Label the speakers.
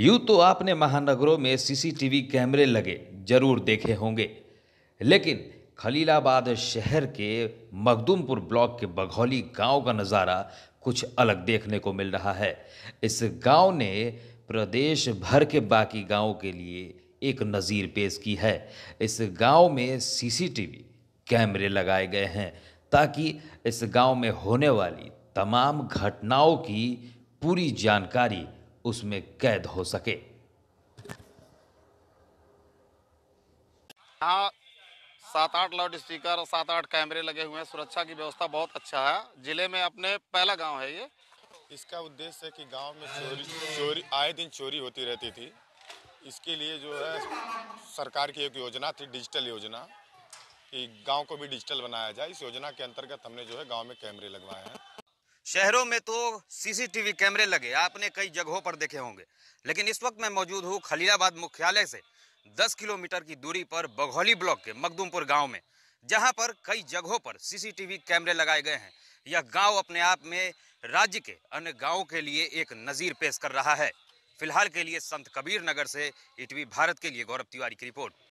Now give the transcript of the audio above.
Speaker 1: यूँ तो आपने महानगरों में सीसीटीवी कैमरे लगे जरूर देखे होंगे लेकिन खलीलाबाद शहर के मखदुमपुर ब्लॉक के बघौली गांव का नज़ारा कुछ अलग देखने को मिल रहा है इस गांव ने प्रदेश भर के बाकी गाँव के लिए एक नज़ीर पेश की है इस गांव में सीसीटीवी कैमरे लगाए गए हैं ताकि इस गांव में होने वाली तमाम घटनाओं की पूरी जानकारी उसमें कैद हो सके
Speaker 2: यहाँ सात आठ लाउड स्पीकर सात आठ कैमरे लगे हुए हैं सुरक्षा की व्यवस्था बहुत अच्छा है जिले में अपने पहला गांव है ये इसका उद्देश्य है कि गांव में चोरी
Speaker 3: चोरी आए दिन चोरी होती रहती थी इसके लिए जो है सरकार की एक योजना थी डिजिटल योजना कि गांव को भी डिजिटल बनाया जाए इस योजना के अंतर्गत हमने जो है
Speaker 1: गाँव में कैमरे लगवाए हैं शहरों में तो सीसीटीवी कैमरे लगे आपने कई जगहों पर देखे होंगे लेकिन इस वक्त मैं मौजूद हूँ खलीलाबाद मुख्यालय से 10 किलोमीटर की दूरी पर बघौली ब्लॉक के मखदुमपुर गांव में जहां पर कई जगहों पर सीसीटीवी कैमरे लगाए गए हैं यह गांव अपने आप में राज्य के अन्य गाँव के लिए एक नज़ीर पेश कर रहा है फिलहाल के लिए संत कबीर नगर से इटवी भारत के लिए गौरव तिवारी की रिपोर्ट